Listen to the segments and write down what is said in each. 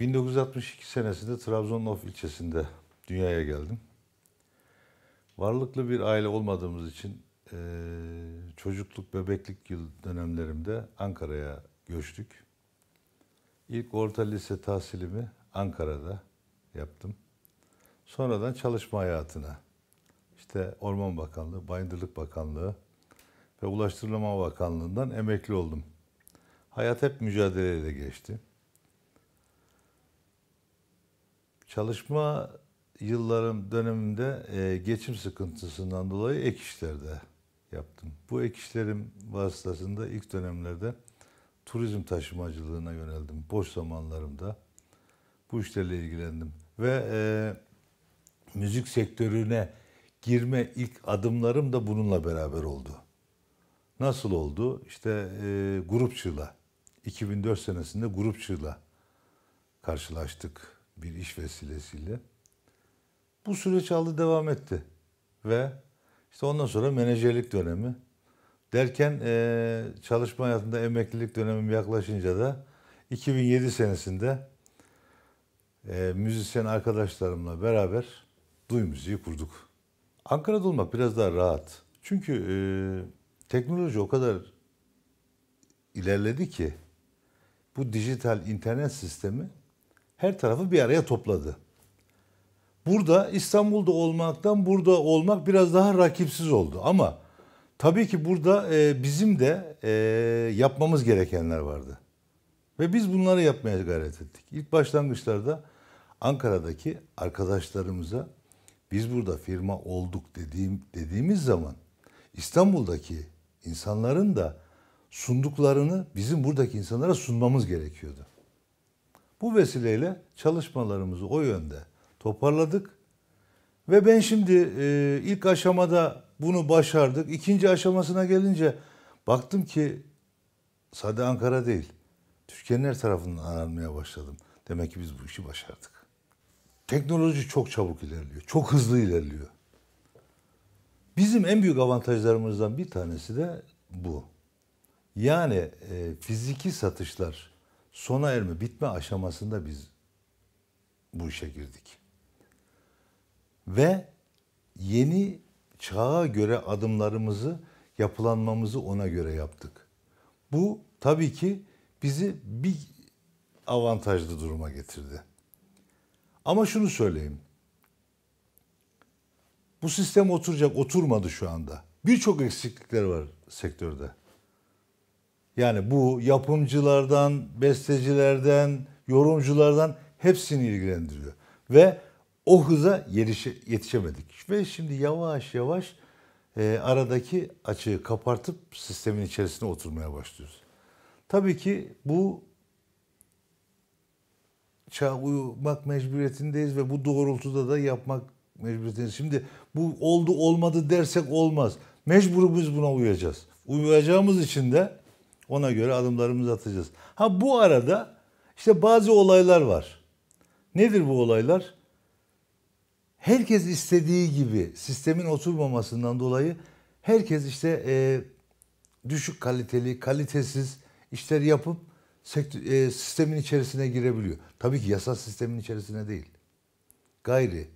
1962 senesinde Trabzon'un ilçesinde dünyaya geldim. Varlıklı bir aile olmadığımız için e, çocukluk, bebeklik yıl dönemlerimde Ankara'ya göçtük. İlk orta lise tahsilimi Ankara'da yaptım. Sonradan çalışma hayatına. işte Orman Bakanlığı, Bayındırlık Bakanlığı ve Ulaştırma Bakanlığı'ndan emekli oldum. Hayat hep mücadeleyle geçti. Çalışma yıllarım döneminde e, geçim sıkıntısından dolayı ek işlerde yaptım. Bu ek işlerim vasıtasında ilk dönemlerde turizm taşımacılığına yöneldim. Boş zamanlarımda bu işlerle ilgilendim. Ve e, müzik sektörüne girme ilk adımlarım da bununla beraber oldu. Nasıl oldu? İşte e, grupçıyla, 2004 senesinde grupçıyla karşılaştık bir iş vesilesiyle. Bu süreç aldı devam etti. Ve işte ondan sonra menajerlik dönemi. Derken e, çalışma hayatında emeklilik dönemim yaklaşınca da 2007 senesinde e, müzisyen arkadaşlarımla beraber Duy Müziği kurduk. Ankara'da olmak biraz daha rahat. Çünkü e, teknoloji o kadar ilerledi ki bu dijital internet sistemi her tarafı bir araya topladı. Burada İstanbul'da olmaktan burada olmak biraz daha rakipsiz oldu ama tabii ki burada e, bizim de e, yapmamız gerekenler vardı. Ve biz bunları yapmaya gayret ettik. İlk başlangıçlarda Ankara'daki arkadaşlarımıza biz burada firma olduk dediğim dediğimiz zaman İstanbul'daki insanların da sunduklarını bizim buradaki insanlara sunmamız gerekiyordu. Bu vesileyle çalışmalarımızı o yönde toparladık. Ve ben şimdi e, ilk aşamada bunu başardık. İkinci aşamasına gelince baktım ki sade Ankara değil. Türkiye'nin her tarafından aranmaya başladım. Demek ki biz bu işi başardık. Teknoloji çok çabuk ilerliyor. Çok hızlı ilerliyor. Bizim en büyük avantajlarımızdan bir tanesi de bu. Yani e, fiziki satışlar sona erme, bitme aşamasında biz bu işe girdik. Ve yeni çağa göre adımlarımızı, yapılanmamızı ona göre yaptık. Bu tabii ki bizi bir avantajlı duruma getirdi. Ama şunu söyleyeyim. Bu sistem oturacak, oturmadı şu anda. Birçok eksiklikler var sektörde. Yani bu yapımcılardan, bestecilerden, yorumculardan hepsini ilgilendiriyor. Ve o hıza yetişemedik. Ve şimdi yavaş yavaş e, aradaki açığı kapartıp sistemin içerisine oturmaya başlıyoruz. Tabii ki bu çağa uymak mecburiyetindeyiz ve bu doğrultuda da yapmak mecburiyetindeyiz. Şimdi bu oldu olmadı dersek olmaz. Mecburumuz buna uyacağız. Uyacağımız için de ona göre adımlarımızı atacağız. Ha bu arada işte bazı olaylar var. Nedir bu olaylar? Herkes istediği gibi sistemin oturmamasından dolayı herkes işte e, düşük kaliteli, kalitesiz işler yapıp sektör, e, sistemin içerisine girebiliyor. Tabii ki yasal sistemin içerisine değil. Gayri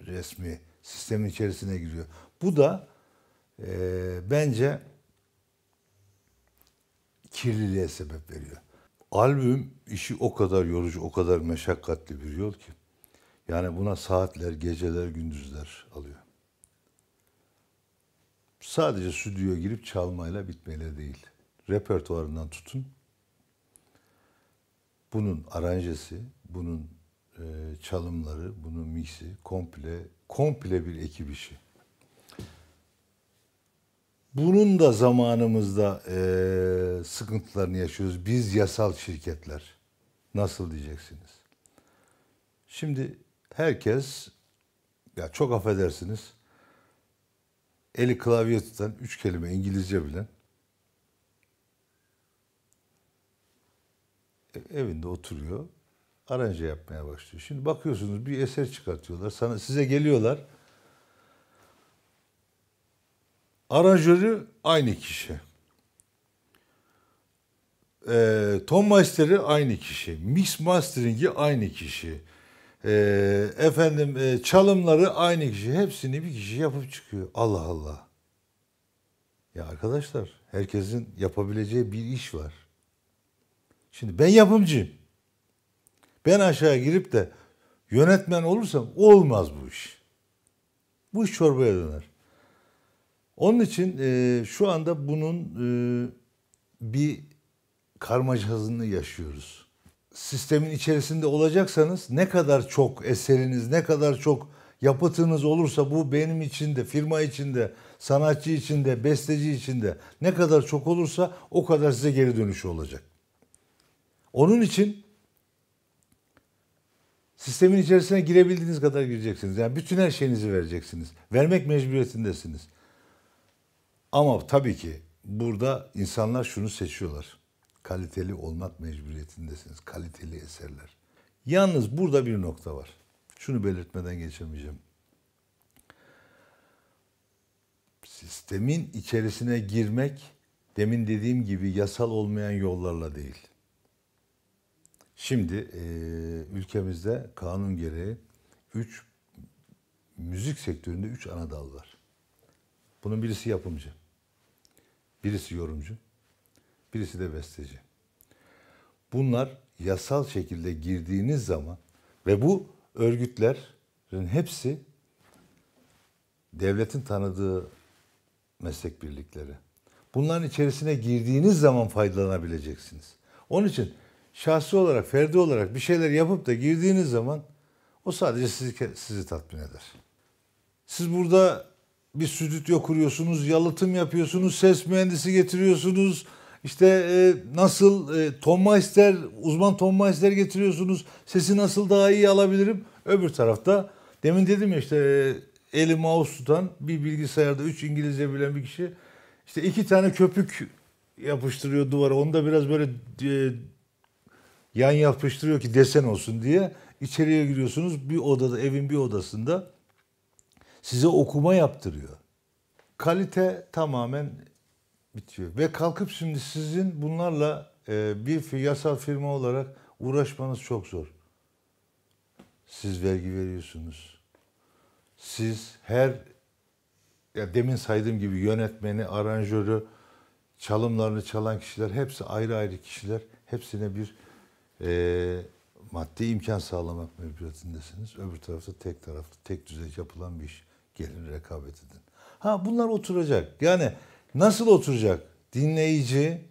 resmi sistemin içerisine giriyor. Bu da e, bence kirliliğe sebep veriyor. Albüm işi o kadar yorucu, o kadar meşakkatli bir yol ki. Yani buna saatler, geceler, gündüzler alıyor. Sadece stüdyoya girip çalmayla bitmeyle değil. Repertuarından tutun. Bunun aranjesi, bunun e, çalımları, bunun mixi, komple komple bir ekip işi. Bunun da zamanımızda e, sıkıntılarını yaşıyoruz. Biz yasal şirketler. Nasıl diyeceksiniz? Şimdi herkes, ya çok affedersiniz, eli klavye tutan, üç kelime İngilizce bilen, e, evinde oturuyor, aranje yapmaya başlıyor. Şimdi bakıyorsunuz bir eser çıkartıyorlar, sana size geliyorlar, Aranjörü aynı kişi. E, ton master'i aynı kişi. Mix mastering'i aynı kişi. E, efendim e, çalımları aynı kişi. Hepsini bir kişi yapıp çıkıyor. Allah Allah. Ya arkadaşlar herkesin yapabileceği bir iş var. Şimdi ben yapımcıyım. Ben aşağıya girip de yönetmen olursam olmaz bu iş. Bu iş çorbaya döner. Onun için e, şu anda bunun e, bir karmacasını yaşıyoruz. Sistemin içerisinde olacaksanız ne kadar çok eseriniz, ne kadar çok yapıtınız olursa bu benim için de, firma için de, sanatçı için de, besteci için de ne kadar çok olursa o kadar size geri dönüşü olacak. Onun için sistemin içerisine girebildiğiniz kadar gireceksiniz. Yani bütün her şeyinizi vereceksiniz. Vermek mecburiyetindesiniz. Ama tabii ki burada insanlar şunu seçiyorlar. Kaliteli olmak mecburiyetindesiniz. Kaliteli eserler. Yalnız burada bir nokta var. Şunu belirtmeden geçemeyeceğim. Sistemin içerisine girmek demin dediğim gibi yasal olmayan yollarla değil. Şimdi e, ülkemizde kanun gereği 3 müzik sektöründe 3 ana dal var. Bunun birisi yapımcı, birisi yorumcu, birisi de besteci. Bunlar yasal şekilde girdiğiniz zaman ve bu örgütlerin hepsi devletin tanıdığı meslek birlikleri. Bunların içerisine girdiğiniz zaman faydalanabileceksiniz. Onun için şahsi olarak, ferdi olarak bir şeyler yapıp da girdiğiniz zaman o sadece sizi, sizi tatmin eder. Siz burada bir stüdyo kuruyorsunuz, yalıtım yapıyorsunuz, ses mühendisi getiriyorsunuz. İşte e, nasıl e, tonmeister, uzman tonmeister getiriyorsunuz. Sesi nasıl daha iyi alabilirim? Öbür tarafta demin dedim ya işte e, eli mouse tutan bir bilgisayarda 3 İngilizce bilen bir kişi işte iki tane köpük yapıştırıyor duvara. Onu da biraz böyle e, yan yapıştırıyor ki desen olsun diye. İçeriye giriyorsunuz bir odada, evin bir odasında size okuma yaptırıyor. Kalite tamamen bitiyor. Ve kalkıp şimdi sizin bunlarla e, bir yasal firma olarak uğraşmanız çok zor. Siz vergi veriyorsunuz. Siz her ya demin saydığım gibi yönetmeni, aranjörü, çalımlarını çalan kişiler hepsi ayrı ayrı kişiler. Hepsine bir e, maddi imkan sağlamak mecburiyetindesiniz. Öbür tarafta tek taraflı, tek düzey yapılan bir iş. Gelin rekabet edin. Ha bunlar oturacak. Yani nasıl oturacak? Dinleyici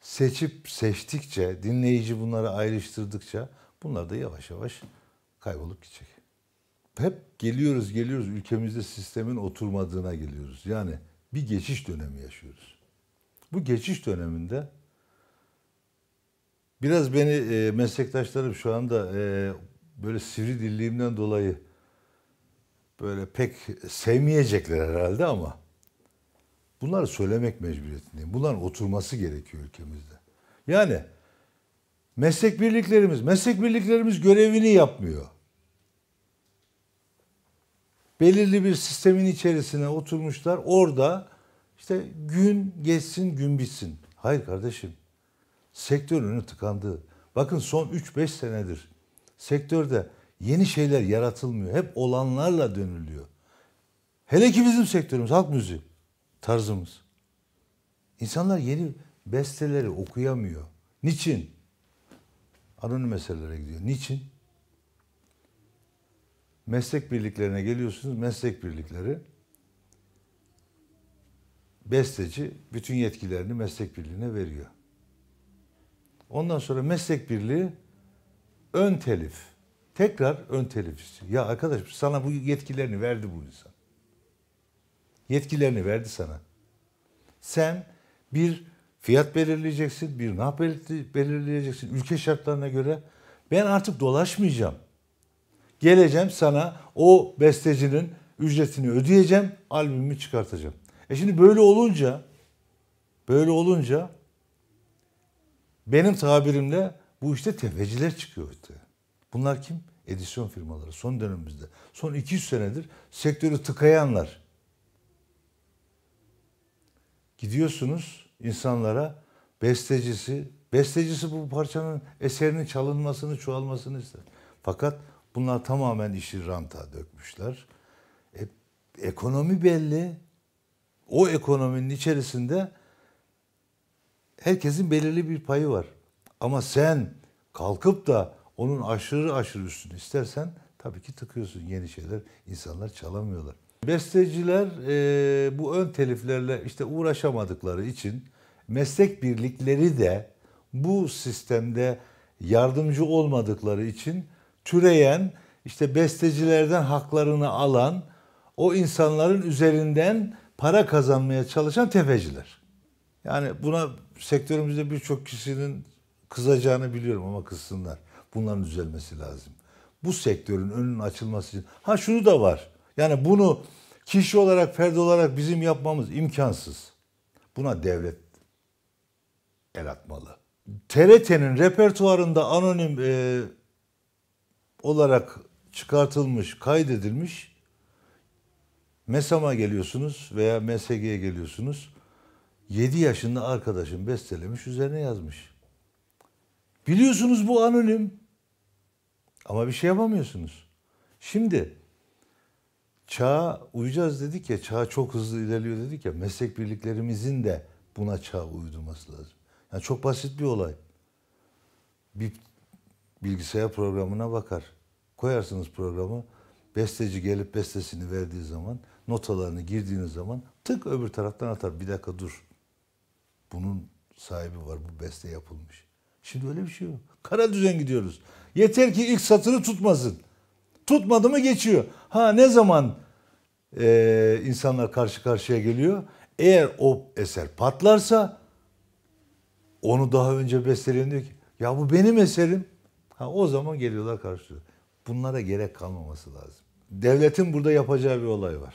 seçip seçtikçe, dinleyici bunları ayrıştırdıkça bunlar da yavaş yavaş kaybolup gidecek. Hep geliyoruz geliyoruz ülkemizde sistemin oturmadığına geliyoruz. Yani bir geçiş dönemi yaşıyoruz. Bu geçiş döneminde biraz beni e, meslektaşlarım şu anda e, böyle sivri dilliğimden dolayı böyle pek sevmeyecekler herhalde ama bunları söylemek mecburiyetindeyim. Bunların oturması gerekiyor ülkemizde. Yani meslek birliklerimiz, meslek birliklerimiz görevini yapmıyor. Belirli bir sistemin içerisine oturmuşlar. Orada işte gün geçsin, gün bitsin. Hayır kardeşim. Sektör önü tıkandı. Bakın son 3-5 senedir sektörde Yeni şeyler yaratılmıyor. Hep olanlarla dönülüyor. Hele ki bizim sektörümüz halk müziği tarzımız. İnsanlar yeni besteleri okuyamıyor. Niçin? Anonim meselelere gidiyor. Niçin? Meslek birliklerine geliyorsunuz. Meslek birlikleri besteci bütün yetkilerini meslek birliğine veriyor. Ondan sonra meslek birliği ön telif Tekrar ön telif Ya arkadaş sana bu yetkilerini verdi bu insan. Yetkilerini verdi sana. Sen bir fiyat belirleyeceksin, bir nah belirleyeceksin ülke şartlarına göre. Ben artık dolaşmayacağım. Geleceğim sana o bestecinin ücretini ödeyeceğim, albümümü çıkartacağım. E şimdi böyle olunca böyle olunca benim tabirimle bu işte tefeciler çıkıyor ortaya. Bunlar kim? Edisyon firmaları son dönemimizde. Son 200 senedir sektörü tıkayanlar. Gidiyorsunuz insanlara bestecisi, bestecisi bu parçanın eserinin çalınmasını, çoğalmasını ister. Fakat bunlar tamamen işi ranta dökmüşler. E, ekonomi belli. O ekonominin içerisinde herkesin belirli bir payı var. Ama sen kalkıp da onun aşırı aşırı üstünü istersen tabii ki tıkıyorsun yeni şeyler. insanlar çalamıyorlar. Besteciler e, bu ön teliflerle işte uğraşamadıkları için meslek birlikleri de bu sistemde yardımcı olmadıkları için türeyen işte bestecilerden haklarını alan o insanların üzerinden para kazanmaya çalışan tefeciler. Yani buna sektörümüzde birçok kişinin kızacağını biliyorum ama kızsınlar. Bunların düzelmesi lazım. Bu sektörün önünün açılması için. Ha şunu da var. Yani bunu kişi olarak, ferdi olarak bizim yapmamız imkansız. Buna devlet el atmalı. TRT'nin repertuarında anonim e, olarak çıkartılmış, kaydedilmiş MESAM'a geliyorsunuz veya MSG'ye geliyorsunuz. 7 yaşında arkadaşım bestelemiş, üzerine yazmış. Biliyorsunuz bu anonim. Ama bir şey yapamıyorsunuz. Şimdi çağa uyacağız dedik ya, çağ çok hızlı ilerliyor dedik ya, meslek birliklerimizin de buna çağa uydurması lazım. Yani çok basit bir olay. Bir bilgisayar programına bakar. Koyarsınız programı, besteci gelip bestesini verdiği zaman, notalarını girdiğiniz zaman tık öbür taraftan atar. Bir dakika dur. Bunun sahibi var, bu beste yapılmış. Şimdi öyle bir şey yok. Kara düzen gidiyoruz. Yeter ki ilk satırı tutmasın. Tutmadı mı geçiyor. Ha ne zaman e, insanlar karşı karşıya geliyor? Eğer o eser patlarsa onu daha önce besteleyen diyor ki ya bu benim eserim. Ha o zaman geliyorlar karşı. Bunlara gerek kalmaması lazım. Devletin burada yapacağı bir olay var.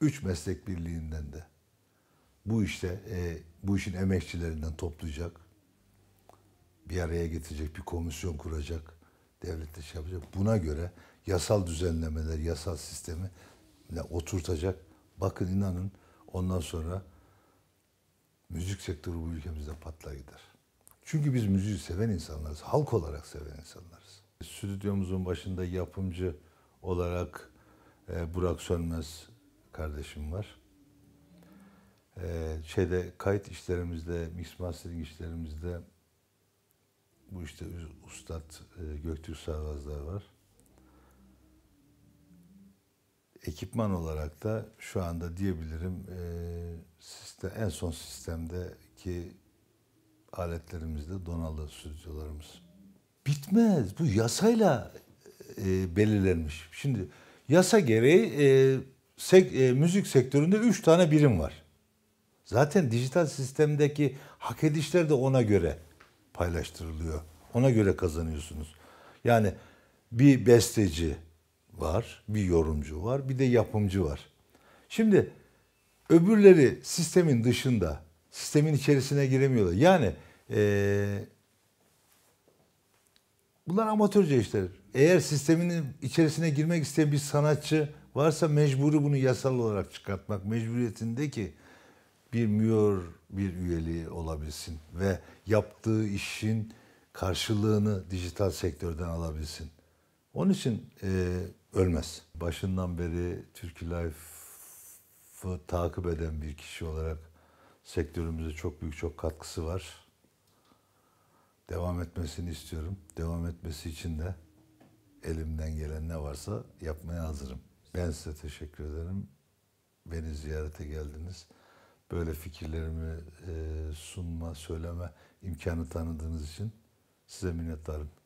Üç meslek birliğinden de. Bu işte e, bu işin emekçilerinden toplayacak bir araya getirecek, bir komisyon kuracak, devlette şey yapacak. Buna göre yasal düzenlemeler, yasal sistemi oturtacak. Bakın inanın ondan sonra müzik sektörü bu ülkemizde patlar gider. Çünkü biz müziği seven insanlarız. Halk olarak seven insanlarız. Stüdyomuzun başında yapımcı olarak e, Burak Sönmez kardeşim var. E, şeyde kayıt işlerimizde, mix mastering işlerimizde bu işte Ustad e, Göktürk Sarvazlar var. Ekipman olarak da şu anda diyebilirim e, sistem, en son sistemdeki aletlerimizde donalı stüdyolarımız. Bitmez. Bu yasayla e, belirlenmiş. Şimdi yasa gereği e, sek, e, müzik sektöründe üç tane birim var. Zaten dijital sistemdeki hak edişler de ona göre paylaştırılıyor. Ona göre kazanıyorsunuz. Yani bir besteci var, bir yorumcu var, bir de yapımcı var. Şimdi öbürleri sistemin dışında, sistemin içerisine giremiyorlar. Yani ee, bunlar amatörce işler. Eğer sistemin içerisine girmek isteyen bir sanatçı varsa mecburi bunu yasal olarak çıkartmak mecburiyetinde ki bir müyor bir üyeliği olabilsin ve yaptığı işin karşılığını dijital sektörden alabilsin. Onun için e, ölmez. Başından beri Türkiye Life'ı takip eden bir kişi olarak sektörümüze çok büyük çok katkısı var. Devam etmesini istiyorum. Devam etmesi için de elimden gelen ne varsa yapmaya hazırım. Ben size teşekkür ederim. Beni ziyarete geldiniz böyle fikirlerimi e, sunma, söyleme imkanı tanıdığınız için size minnettarım.